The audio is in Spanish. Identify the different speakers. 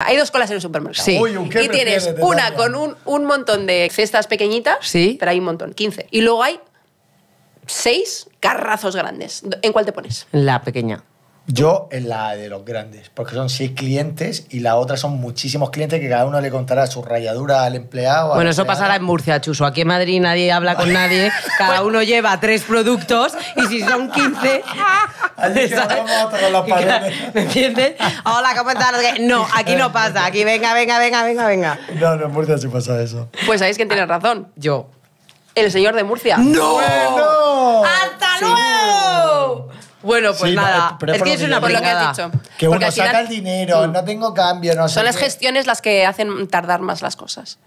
Speaker 1: Hay dos colas en el supermercado. Sí. y tienes una con un, montón de cestas pequeñitas, Sí. pero hay un montón, 15. Y luego hay seis carrazos grandes. ¿En cuál te pones?
Speaker 2: La pequeña.
Speaker 3: Yo en la de los grandes, porque son seis clientes y la otra son muchísimos clientes que cada uno le contará su rayadura al empleado. Bueno, eso pasará
Speaker 2: en Murcia, Chuso. Aquí en Madrid nadie habla con nadie. Cada uno lleva tres productos y si son 15, vamos a
Speaker 4: paredes. ¿Me
Speaker 2: entiendes? Hola, ¿cómo estás? No, aquí no
Speaker 5: pasa. Aquí venga, venga, venga, venga, venga.
Speaker 4: No, no, en Murcia sí pasa eso.
Speaker 5: Pues sabéis quién tiene ah, razón. Yo. El señor de Murcia. ¡No! Bueno. ¡Hasta luego!
Speaker 4: Bueno, pues nada. es, que es una por lo que has dicho. Que uno Porque saca el
Speaker 3: dinero, mm. no tengo cambio,
Speaker 4: Son las
Speaker 1: gestiones las que hacen tardar más las cosas.